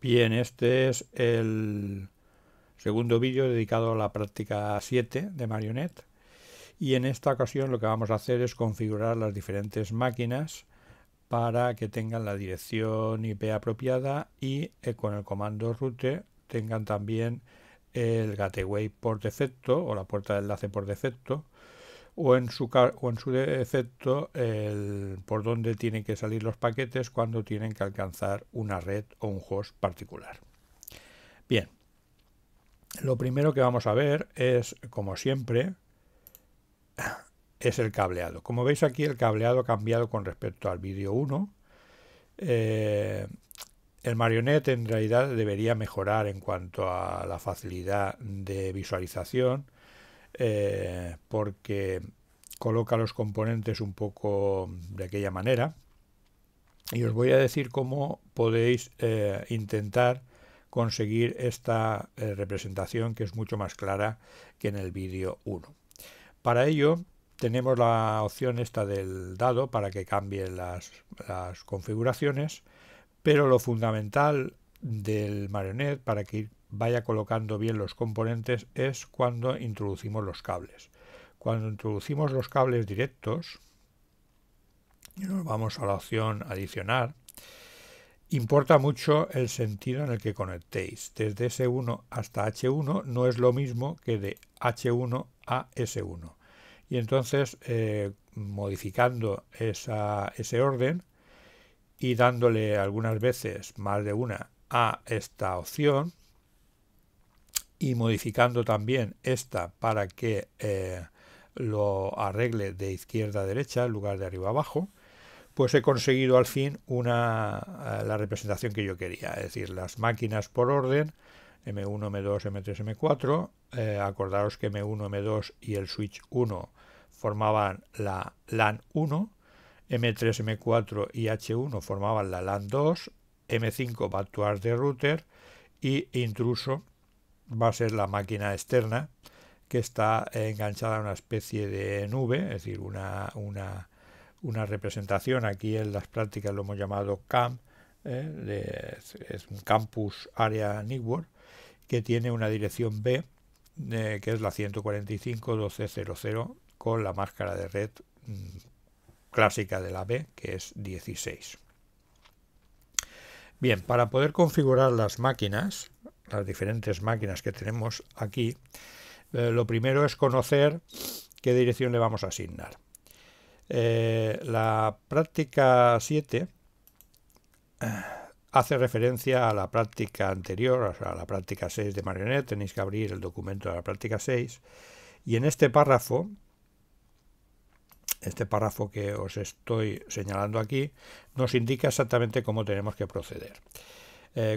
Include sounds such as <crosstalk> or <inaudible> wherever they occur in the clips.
Bien, este es el segundo vídeo dedicado a la práctica 7 de Marionette y en esta ocasión lo que vamos a hacer es configurar las diferentes máquinas para que tengan la dirección IP apropiada y eh, con el comando route tengan también el gateway por defecto o la puerta de enlace por defecto o en su, defecto el, por dónde tienen que salir los paquetes cuando tienen que alcanzar una red o un host particular. Bien, lo primero que vamos a ver es, como siempre, es el cableado. Como veis aquí, el cableado ha cambiado con respecto al vídeo 1. Eh, el marionete en realidad debería mejorar en cuanto a la facilidad de visualización eh, porque coloca los componentes un poco de aquella manera y os voy a decir cómo podéis eh, intentar conseguir esta eh, representación que es mucho más clara que en el vídeo 1. Para ello tenemos la opción esta del dado para que cambie las configuraciones, pero lo fundamental del marionet para que vaya colocando bien los componentes es cuando introducimos los cables. Cuando introducimos los cables directos, y nos vamos a la opción adicionar, importa mucho el sentido en el que conectéis. Desde S1 hasta H1 no es lo mismo que de H1 a S1. Y entonces, eh, modificando ese orden y dándole algunas veces más de una a esta opción, y modificando también esta para que eh, lo arregle de izquierda a derecha en lugar de arriba abajo, pues he conseguido al fin una, eh, la representación que yo quería, es decir, las máquinas por orden, M1, M2, M3, M4, eh, acordaros que M1, M2 y el switch 1 formaban la LAN 1, M3, M4 y H1 formaban la LAN 2, M5 va a actuar de router y intruso va a ser la máquina externa que está enganchada a una especie de nube, es decir, una, representación, aquí en las prácticas lo hemos llamado CAM, ¿eh? es, campus Area network, que tiene una dirección B, eh, que es la 145.12.00, con la máscara de red mm, clásica de la B, que es 16. Bien, para poder configurar las máquinas, las diferentes máquinas que tenemos aquí, eh, lo primero es conocer qué dirección le vamos a asignar. Eh, la práctica 7 eh, hace referencia a la práctica anterior, a la práctica 6 de Marionet. Tenéis que abrir el documento de la práctica 6. Y en este párrafo, este párrafo que os estoy señalando aquí, nos indica exactamente cómo tenemos que proceder.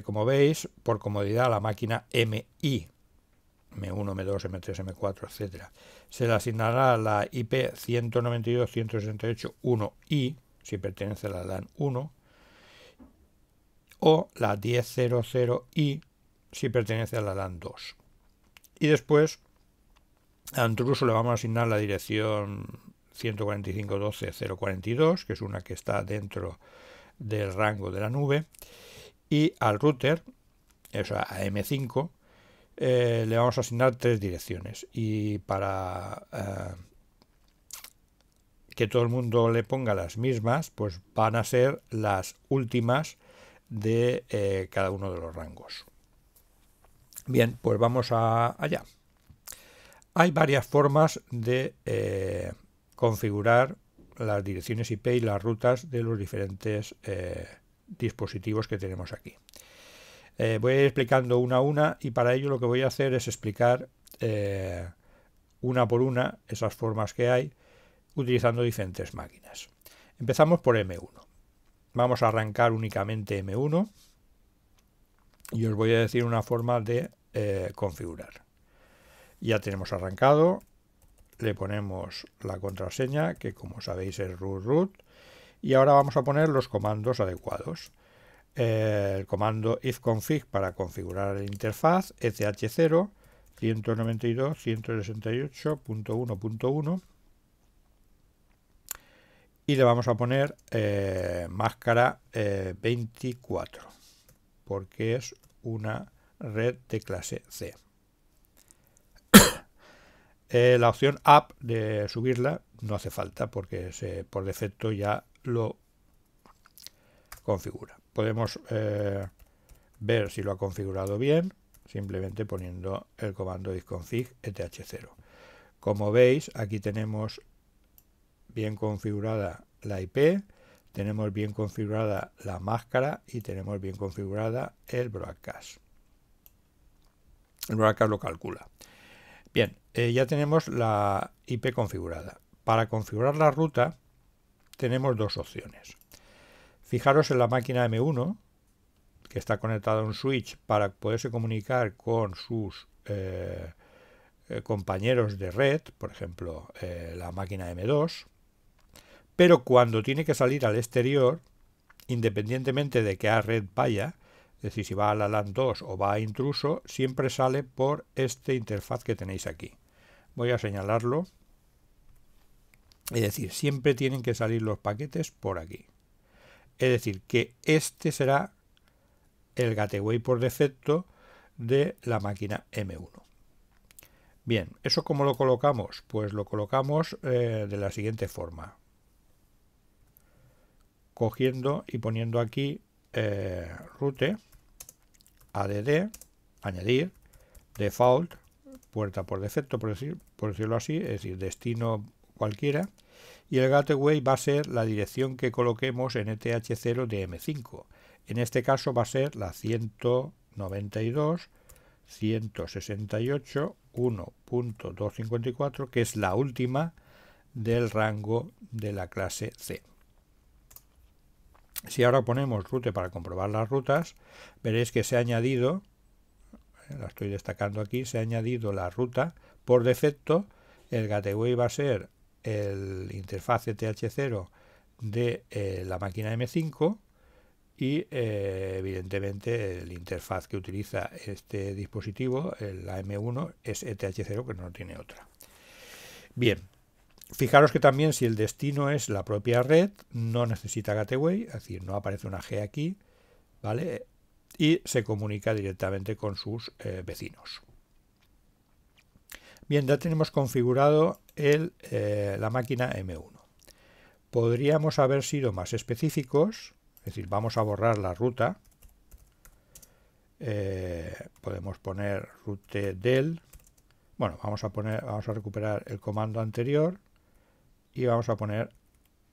como veis, por comodidad, la máquina MI M1, M2, M3, M4, etc. Se le asignará la IP 192.168.1i, si pertenece a la LAN 1, o la 10.00i, si pertenece a la LAN 2. Y después, a Antruso le vamos a asignar la dirección 145.12.042, que es una que está dentro del rango de la nube, y al router, o sea, a M5, eh, le vamos a asignar tres direcciones. Y para eh, que todo el mundo le ponga las mismas, pues van a ser las últimas de eh, cada uno de los rangos. Bien, pues vamos a, allá. Hay varias formas de configurar las direcciones IP y las rutas de los diferentes dispositivos que tenemos aquí. Eh, voy a ir explicando una a una y para ello lo que voy a hacer es explicar eh, una por una esas formas que hay utilizando diferentes máquinas. Empezamos por M1. Vamos a arrancar únicamente M1 y os voy a decir una forma de eh, configurar. Ya tenemos arrancado, le ponemos la contraseña que como sabéis es root root y ahora vamos a poner los comandos adecuados el comando ifconfig para configurar la interfaz, sh0, 192.168.1.1 y le vamos a poner eh, máscara 24 eh, porque es una red de clase C. <coughs> Eh, la opción app de subirla no hace falta porque por defecto ya lo configura podemos eh, ver si lo ha configurado bien simplemente poniendo el comando disconfig eth0. Como veis, aquí tenemos bien configurada la IP, tenemos bien configurada la máscara y tenemos bien configurada el broadcast. El broadcast lo calcula. Bien, eh, ya tenemos la IP configurada. Para configurar la ruta tenemos dos opciones. Fijaros en la máquina M1, que está conectada a un switch para poderse comunicar con sus eh, eh, compañeros de red, por ejemplo, eh, la máquina M2, pero cuando tiene que salir al exterior, independientemente de que a red vaya, es decir, si va a la LAN 2 o va a intruso, siempre sale por esta interfaz que tenéis aquí. Voy a señalarlo. Es decir, siempre tienen que salir los paquetes por aquí. Es decir, que este será el gateway por defecto de la máquina M1. Bien, ¿eso cómo lo colocamos? Pues lo colocamos eh, de la siguiente forma. Cogiendo y poniendo aquí eh, route, add, añadir, default, puerta por defecto, por, por decirlo así, es decir, destino cualquiera, y el gateway va a ser la dirección que coloquemos en ETH0 de M5. En este caso va a ser la 192 168 1.254, que es la última del rango de la clase C. Si ahora ponemos route para comprobar las rutas, veréis que se ha añadido, eh, la estoy destacando aquí, se ha añadido la ruta. Por defecto, el gateway va a ser el interfaz eth 0 de eh, la máquina M5 y eh, evidentemente el interfaz que utiliza este dispositivo, la M1, es ETH0 que no tiene otra. Bien, fijaros que también si el destino es la propia red, no necesita gateway, es decir, no aparece una G aquí, ¿vale? Y se comunica directamente con sus eh, vecinos. Bien, ya tenemos configurado eh, la máquina M1. Podríamos haber sido más específicos, es decir, vamos a borrar la ruta. Eh, podemos poner route del. Bueno, vamos a poner, vamos a recuperar el comando anterior y vamos a poner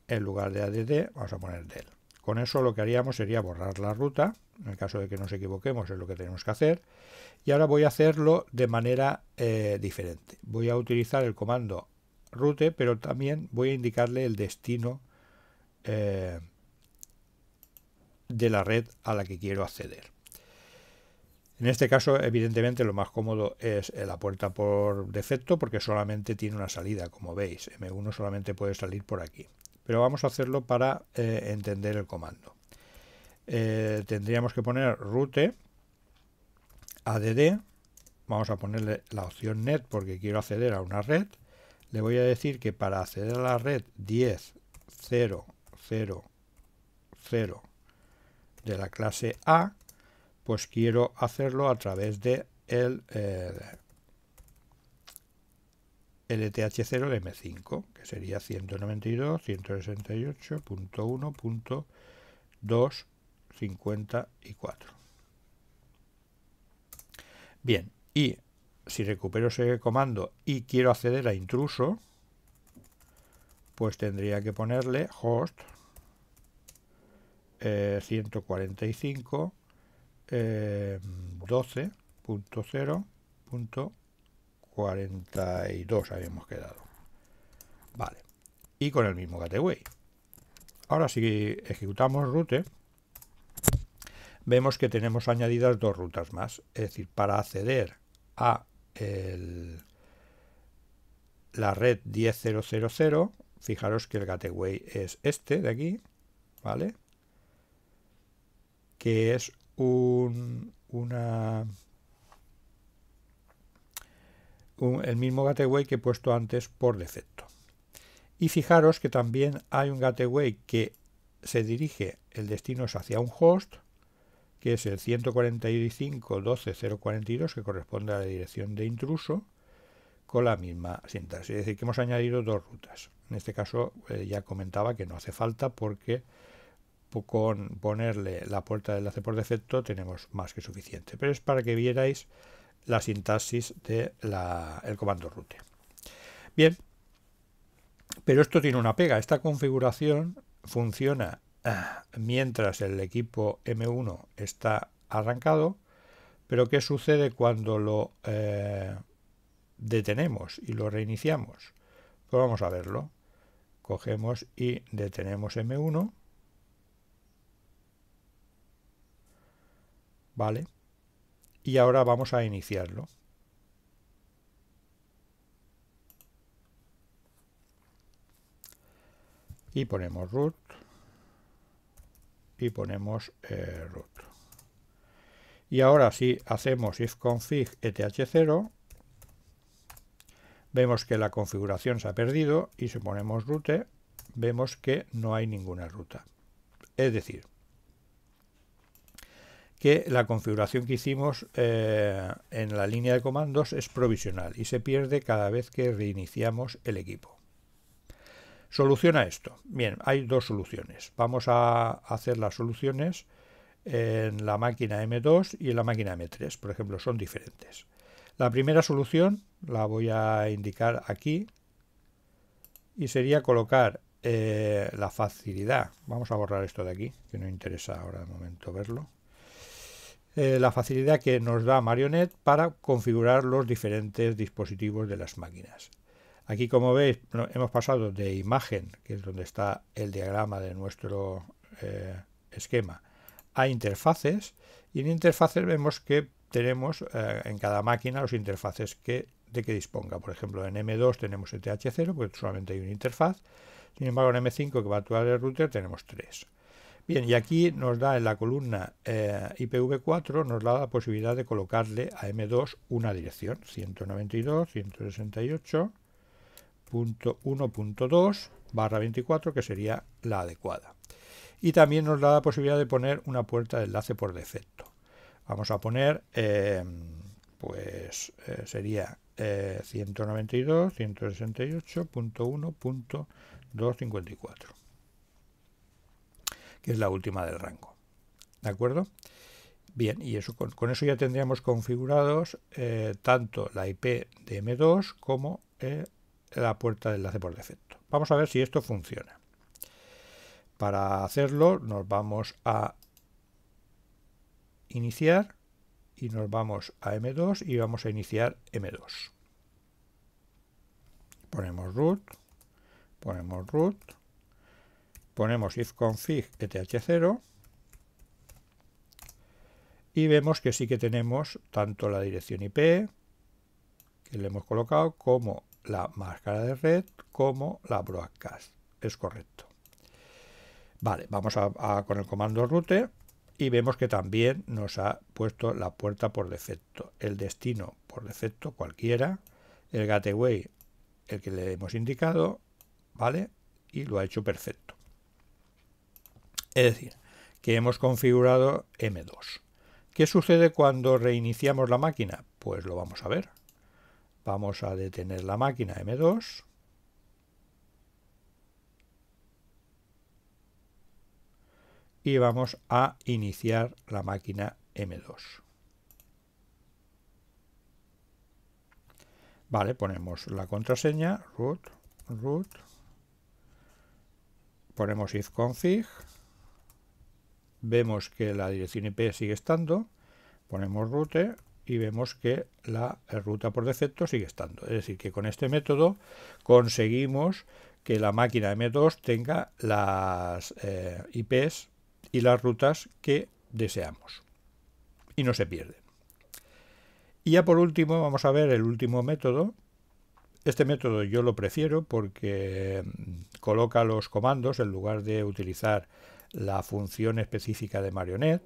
en lugar de add, vamos a poner del. Con eso lo que haríamos sería borrar la ruta, en el caso de que nos equivoquemos es lo que tenemos que hacer. Y ahora voy a hacerlo de manera eh, diferente. Voy a utilizar el comando route, pero también voy a indicarle el destino eh, de la red a la que quiero acceder. En este caso, evidentemente, lo más cómodo es la puerta por defecto porque solamente tiene una salida, como veis. M1 solamente puede salir por aquí pero vamos a hacerlo para eh, entender el comando. Eh, tendríamos que poner route add, vamos a ponerle la opción net porque quiero acceder a una red, le voy a decir que para acceder a la red 10.0.0.0 de la clase A, pues quiero hacerlo a través de el eh, LTH0 de M5, que sería 192.168.1.254. Bien, y si recupero ese comando y quiero acceder a intruso, pues tendría que ponerle host eh, eh 42 habíamos quedado. Vale. Y con el mismo gateway. Ahora si ejecutamos route, vemos que tenemos añadidas dos rutas más. Es decir, para acceder a el, la red 10000, fijaros que el gateway es este de aquí, ¿vale? Que es un, una el mismo gateway que he puesto antes por defecto. Y fijaros que también hay un gateway que se dirige, el destino hacia un host, que es el 145.12.042, que corresponde a la dirección de intruso, con la misma sintaxis. Es decir, que hemos añadido dos rutas. En este caso eh, ya comentaba que no hace falta porque con ponerle la puerta de enlace por defecto tenemos más que suficiente. Pero es para que vierais la sintaxis del el comando root. Bien, pero esto tiene una pega. Esta configuración funciona ah, mientras el equipo M1 está arrancado, pero ¿qué sucede cuando lo eh, detenemos y lo reiniciamos? Pues vamos a verlo. Cogemos y detenemos M1. Vale y ahora vamos a iniciarlo. Y ponemos root y ponemos eh, root. Y ahora si hacemos ifconfig eth0, vemos que la configuración se ha perdido y si ponemos route, vemos que no hay ninguna ruta. Es decir, que la configuración que hicimos eh, en la línea de comandos es provisional y se pierde cada vez que reiniciamos el equipo. Soluciona esto. Bien, hay dos soluciones. Vamos a hacer las soluciones en la máquina M2 y en la máquina M3, por ejemplo, son diferentes. La primera solución la voy a indicar aquí y sería colocar eh, la facilidad. Vamos a borrar esto de aquí, que no interesa ahora de momento verlo eh, la facilidad que nos da Marionet para configurar los diferentes dispositivos de las máquinas. Aquí como veis hemos pasado de imagen, que es donde está el diagrama de nuestro eh, esquema, a interfaces y en interfaces vemos que tenemos eh, en cada máquina los interfaces que, de que disponga. Por ejemplo, en M2 tenemos el TH0 porque solamente hay una interfaz. Sin embargo, en M5 que va a actuar el router tenemos tres. Bien, y aquí nos da en la columna eh, IPv4, nos da la posibilidad de colocarle a M2 una dirección, 192.168.1.2 barra 24, que sería la adecuada. Y también nos da la posibilidad de poner una puerta de enlace por defecto. Vamos a poner, eh, pues eh, sería 192.168.1.254 que es la última del rango. ¿De acuerdo? Bien, y eso, con, eso ya tendríamos configurados eh, tanto la IP de M2 como eh, la puerta de enlace por defecto. Vamos a ver si esto funciona. Para hacerlo nos vamos a iniciar y nos vamos a M2 y vamos a iniciar M2. Ponemos root, ponemos root, ponemos ifconfig eth0 y vemos que sí que tenemos tanto la dirección IP que le hemos colocado como la máscara de red como la broadcast. Es correcto. Vale, vamos a, con el comando router y vemos que también nos ha puesto la puerta por defecto, el destino por defecto cualquiera, el gateway el que le hemos indicado, ¿vale? Y lo ha hecho perfecto. Es decir, que hemos configurado M2. ¿Qué sucede cuando reiniciamos la máquina? Pues lo vamos a ver. Vamos a detener la máquina M2. Y vamos a iniciar la máquina M2. Vale, ponemos la contraseña, root, root, ponemos ifconfig, config vemos que la dirección IP sigue estando, ponemos route y vemos que la ruta por defecto sigue estando. Es decir, que con este método conseguimos que la máquina M2 tenga las eh, IPs y las rutas que deseamos y no se pierden. Y ya por último vamos a ver el último método. Este método yo lo prefiero porque mm, coloca los comandos en lugar de utilizar la función específica de marionet,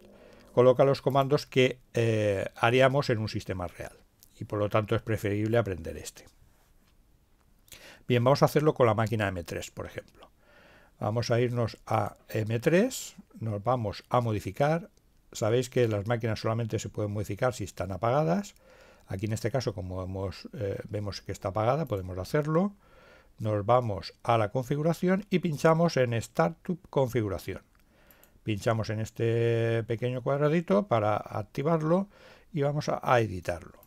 coloca los comandos que eh, haríamos en un sistema real. Y por lo tanto es preferible aprender este. Bien, vamos a hacerlo con la máquina M3, por ejemplo. Vamos a irnos a M3, nos vamos a modificar. Sabéis que las máquinas solamente se pueden modificar si están apagadas. Aquí en este caso, como eh, vemos que está apagada, podemos hacerlo. Nos vamos a la configuración y pinchamos en Startup Configuración. Pinchamos en este pequeño cuadradito para activarlo y vamos a, editarlo.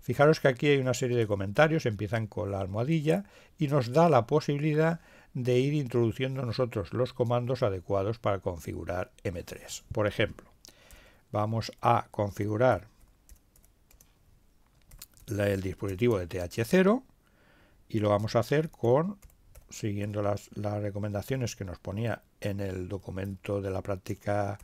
Fijaros que aquí hay una serie de comentarios, empiezan con la almohadilla y nos da la posibilidad de ir introduciendo nosotros los comandos adecuados para configurar M3. Por ejemplo, vamos a configurar el dispositivo de TH0 y lo vamos a hacer con siguiendo las recomendaciones que nos ponía en el documento de la práctica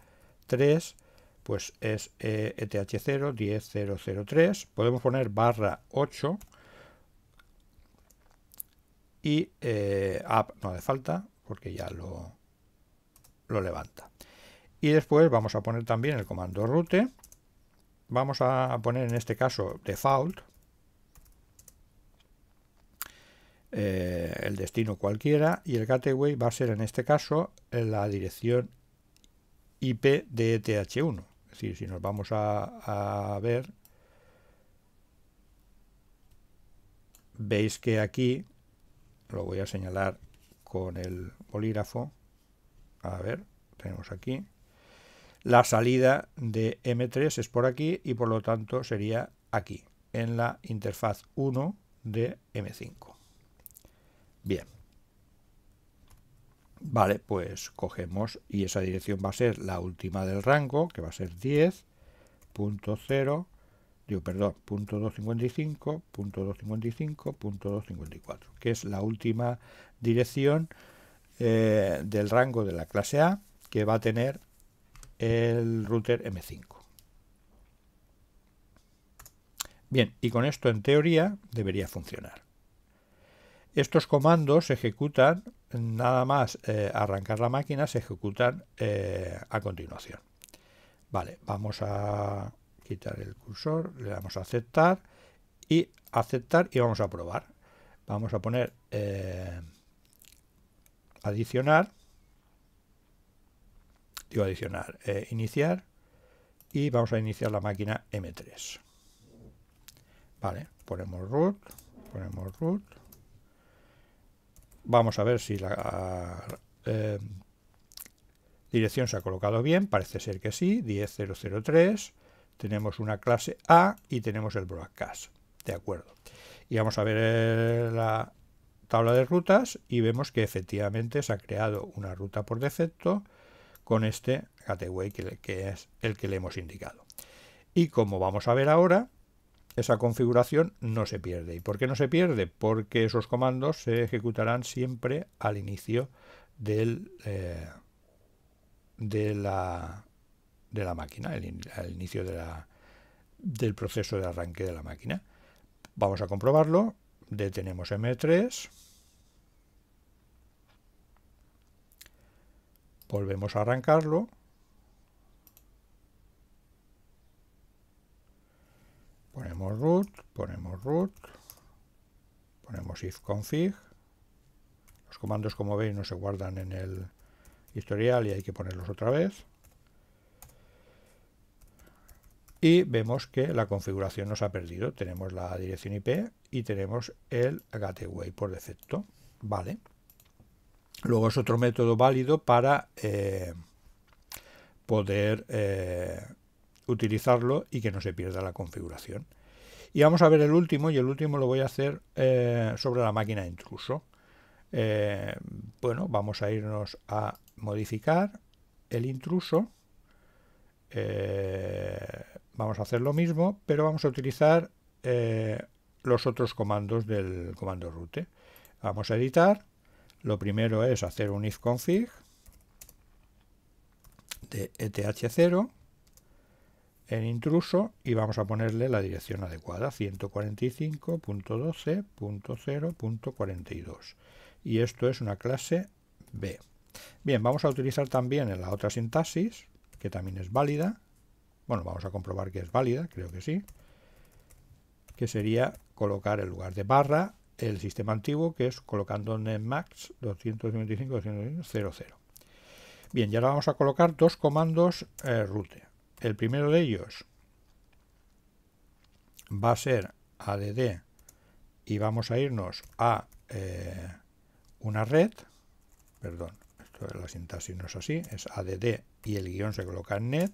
3, pues es ETH0 10003, podemos poner barra 8 y eh, app no hace falta porque ya lo, lo levanta. Y después vamos a poner también el comando route, vamos a poner en este caso default, Eh, el destino cualquiera y el gateway va a ser en este caso la dirección IP de ETH1. Es decir, si nos vamos a, a ver, veis que aquí, lo voy a señalar con el bolígrafo, a ver, tenemos aquí, la salida de M3 es por aquí y por lo tanto sería aquí, en la interfaz 1 de M5. Bien. Vale, pues cogemos y esa dirección va a ser la última del rango, que va a ser 10.0, digo, perdón, .255, que es la última dirección eh, del rango de la clase A que va a tener el router M5. Bien, y con esto en teoría debería funcionar. Estos comandos se ejecutan, nada más eh, arrancar la máquina, se ejecutan eh, a continuación. Vale, vamos a quitar el cursor, le damos a aceptar y aceptar y vamos a probar. Vamos a poner eh, adicionar, digo adicionar, iniciar y vamos a iniciar la máquina M3. Vale, ponemos root, ponemos root Vamos a ver si la eh, dirección se ha colocado bien. Parece ser que sí. 10003. Tenemos una clase A y tenemos el broadcast. De acuerdo. Y vamos a ver eh, la tabla de rutas y vemos que efectivamente se ha creado una ruta por defecto con este gateway que es el que le hemos indicado. Y como vamos a ver ahora, esa configuración no se pierde. ¿Y por qué no se pierde? Porque esos comandos se ejecutarán siempre al inicio del, eh, de, la, máquina, al inicio del proceso de arranque de la máquina. Vamos a comprobarlo. Detenemos M3. Volvemos a arrancarlo. ponemos root, ponemos root, ponemos ifconfig. Los comandos, como veis, no se guardan en el historial y hay que ponerlos otra vez. Y vemos que la configuración nos ha perdido. Tenemos la dirección IP y tenemos el gateway por defecto. Vale. Luego es otro método válido para eh, poder eh, utilizarlo y que no se pierda la configuración. Y vamos a ver el último, y el último lo voy a hacer eh, sobre la máquina intruso. Eh, bueno, vamos a irnos a modificar el intruso. Eh, vamos a hacer lo mismo, pero vamos a utilizar los otros comandos del comando root. Vamos a editar. Lo primero es hacer un ifconfig de eth0 en intruso y vamos a ponerle la dirección adecuada 145.12.0.42 y esto es una clase B. Bien, vamos a utilizar también en la otra sintaxis que también es válida. Bueno, vamos a comprobar que es válida, creo que sí. Que sería colocar en lugar de barra el sistema antiguo que es colocando en max Bien, y ahora vamos a colocar dos comandos eh, el primero de ellos va a ser ADD y vamos a irnos a eh, una red, perdón, esto la sintaxis no es así, es ADD y el guión se coloca en net.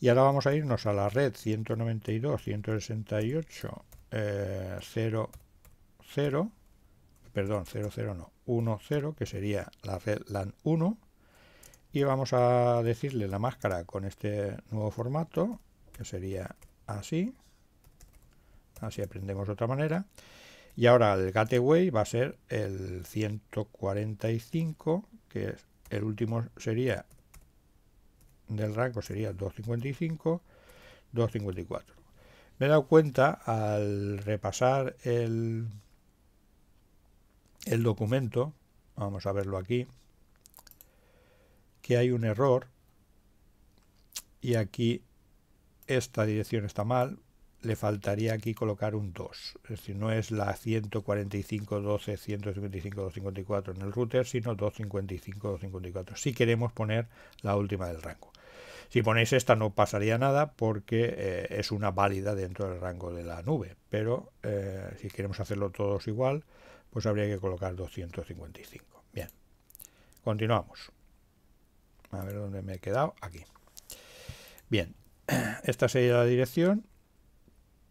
Y ahora vamos a irnos a la red 192, 168, 0, perdón, 00 no, 10, que sería la red LAN 1 y vamos a decirle la máscara con este nuevo formato que sería así así aprendemos de otra manera y ahora el gateway va a ser el 145 que es el último sería del rango sería 255 254 me he dado cuenta al repasar el, el documento vamos a verlo aquí que hay un error y aquí esta dirección está mal, le faltaría aquí colocar un 2. Es decir, no es la 145, 12, en el router, sino 255, Si queremos poner la última del rango. Si ponéis esta no pasaría nada porque eh, es una válida dentro del rango de la nube. Pero eh, si queremos hacerlo todos igual, pues habría que colocar 255. Bien, continuamos. A ver dónde me he quedado. Aquí. Bien. <clears throat> Esta sería la dirección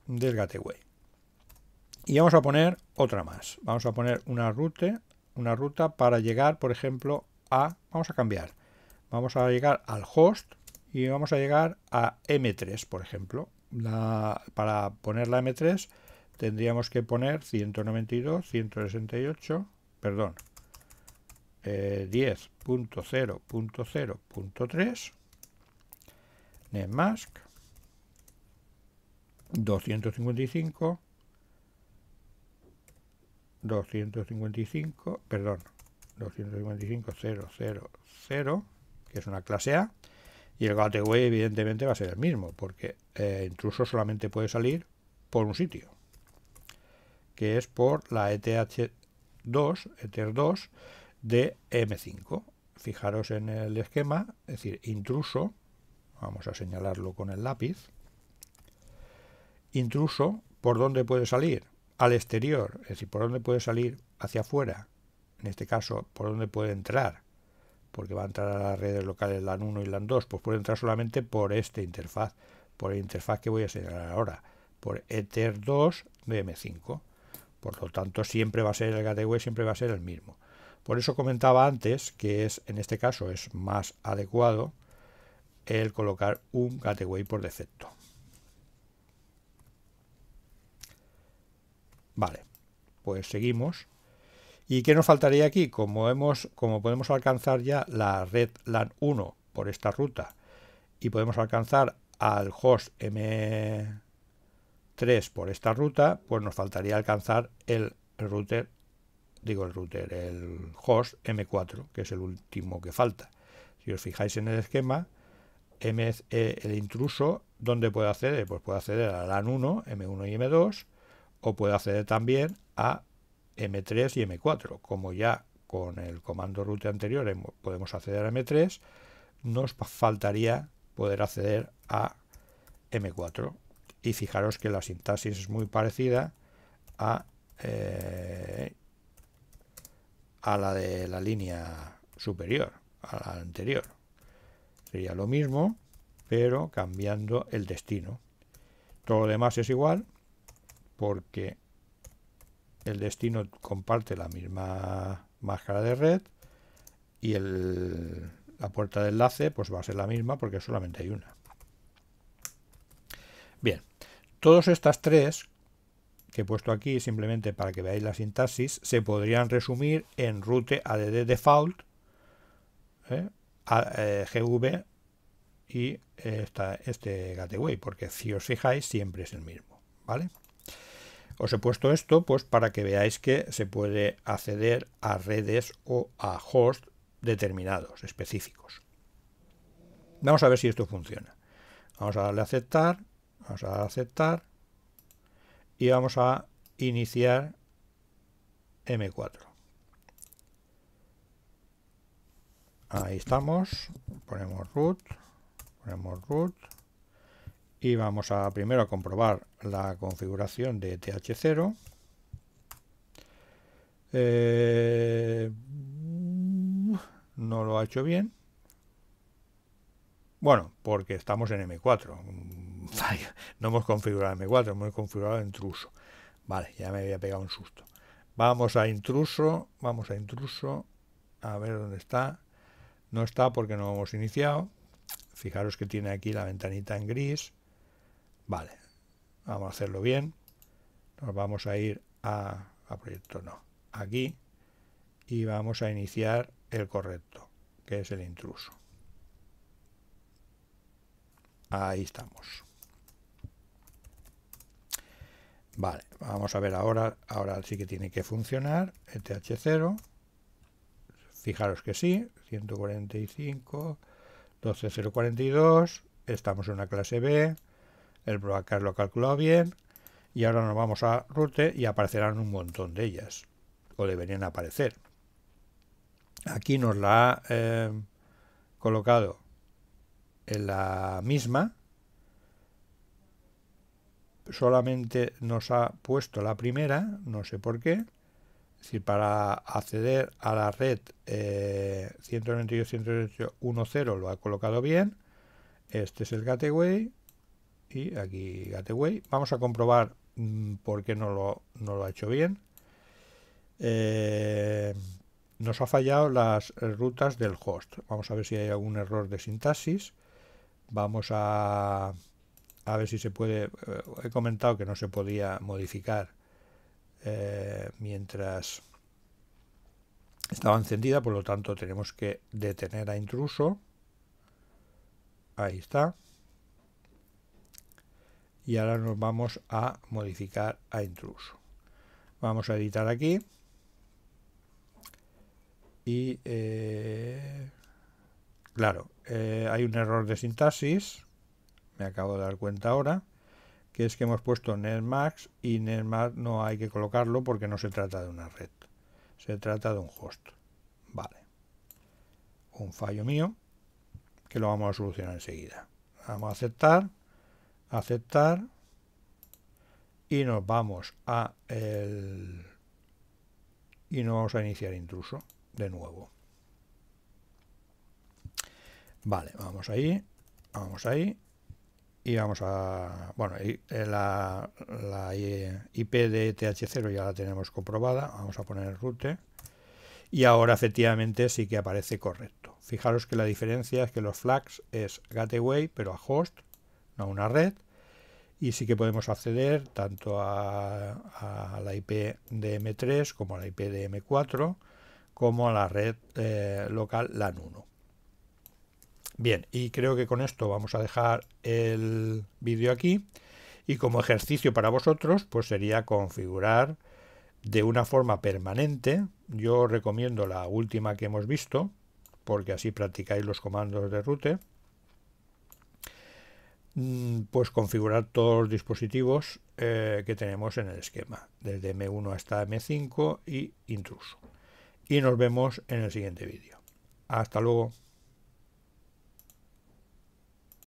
del gateway. Y vamos a poner otra más. Vamos a poner una ruta, una ruta para llegar, por ejemplo, a... Vamos a cambiar. Vamos a llegar al host y vamos a llegar a M3, por ejemplo. para poner la M3 tendríamos que poner 192, 168, perdón, 10.0.0.3 netmask 255 255 perdón 255 0, 0, 0, que es una clase A y el gateway evidentemente va a ser el mismo porque eh, intruso solamente puede salir por un sitio que es por la ETH2 ETH2 de M5. Fijaros en el esquema, es decir, intruso, vamos a señalarlo con el lápiz, intruso, ¿por dónde puede salir? Al exterior, es decir, ¿por dónde puede salir? Hacia afuera, en este caso, ¿por dónde puede entrar? Porque va a entrar a las redes locales LAN 1 y LAN 2, pues puede entrar solamente por esta interfaz, por la interfaz que voy a señalar ahora, por Ether 2 de M5. Por lo tanto, siempre va a ser el gateway, siempre va a ser el mismo. Por eso comentaba antes que es, en este caso es más adecuado el colocar un gateway por defecto. Vale, pues seguimos. ¿Y qué nos faltaría aquí? Como, hemos, como podemos alcanzar ya la red LAN 1 por esta ruta y podemos alcanzar al host M3 por esta ruta, pues nos faltaría alcanzar el router digo el router, el host M4, que es el último que falta. Si os fijáis en el esquema, M, eh, el intruso, ¿dónde puede acceder? Pues puede acceder a LAN 1, M1 y M2, o puede acceder también a M3 y M4. Como ya con el comando router anterior podemos acceder a M3, nos faltaría poder acceder a M4. Y fijaros que la sintaxis es muy parecida a eh, a la de la línea superior, a la anterior. Sería lo mismo, pero cambiando el destino. Todo lo demás es igual, porque el destino comparte la misma máscara de red y la puerta de enlace pues va a ser la misma porque solamente hay una. Bien, todas estas tres que he puesto aquí simplemente para que veáis la sintaxis, se podrían resumir en route add default, ¿eh? Eh, gv y eh, esta, este gateway, porque si os fijáis siempre es el mismo, ¿vale? Os he puesto esto pues para que veáis que se puede acceder a redes o a hosts determinados, específicos. Vamos a ver si esto funciona. Vamos a darle a aceptar, vamos a a aceptar, y vamos a iniciar M4. Ahí estamos, ponemos root, ponemos root y vamos a primero a comprobar la configuración de TH0. Eh, no lo ha hecho bien. Bueno, porque estamos en M4. <laughs> no hemos configurado M4, hemos configurado intruso. Vale, ya me había pegado un susto. Vamos a intruso, vamos a intruso, a ver dónde está. No está porque no hemos iniciado. Fijaros que tiene aquí la ventanita en gris. Vale, vamos a hacerlo bien. Nos vamos a ir a, a proyecto, no, aquí. Y vamos a iniciar el correcto, que es el intruso. Ahí estamos. Vale, vamos a ver ahora, ahora sí que tiene que funcionar, el TH0, fijaros que sí, 145, 12042, estamos en una clase B, el broadcast lo calculado bien, y ahora nos vamos a route y aparecerán un montón de ellas, o deberían aparecer. Aquí nos la ha eh, colocado en la misma, solamente nos ha puesto la primera, no sé por qué. Es decir, para acceder a la red eh, 192.168.1.0 lo ha colocado bien. Este es el gateway y aquí gateway. Vamos a comprobar mm, por qué no lo, no lo ha hecho bien. Eh, nos ha fallado las rutas del host. Vamos a ver si hay algún error de sintaxis. Vamos a a ver si se puede, eh, he comentado que no se podía modificar eh, mientras estaba encendida, por lo tanto tenemos que detener a intruso. Ahí está. Y ahora nos vamos a modificar a intruso. Vamos a editar aquí. Y eh, claro, hay un error de sintaxis acabo de dar cuenta ahora, que es que hemos puesto netmax y netmax no hay que colocarlo porque no se trata de una red, se trata de un host. Vale, un fallo mío que lo vamos a solucionar enseguida. Vamos a aceptar, aceptar y nos vamos a el y nos vamos a iniciar intruso de nuevo. Vale, vamos ahí, vamos ahí y vamos a. Bueno, eh, la, IP de TH0 ya la tenemos comprobada, vamos a poner el router Y ahora efectivamente sí que aparece correcto. Fijaros que la diferencia es que los flags es gateway, pero a host, no a una red. Y sí que podemos acceder tanto a, la IP de M3 como a la IP de M4 como a la red eh, local LAN1. Bien, y creo que con esto vamos a dejar el vídeo aquí. Y como ejercicio para vosotros, pues sería configurar de una forma permanente. Yo recomiendo la última que hemos visto, porque así practicáis los comandos de router. Mm, pues configurar todos los dispositivos eh, que tenemos en el esquema, desde M1 hasta M5 y intruso. Y nos vemos en el siguiente vídeo. Hasta luego.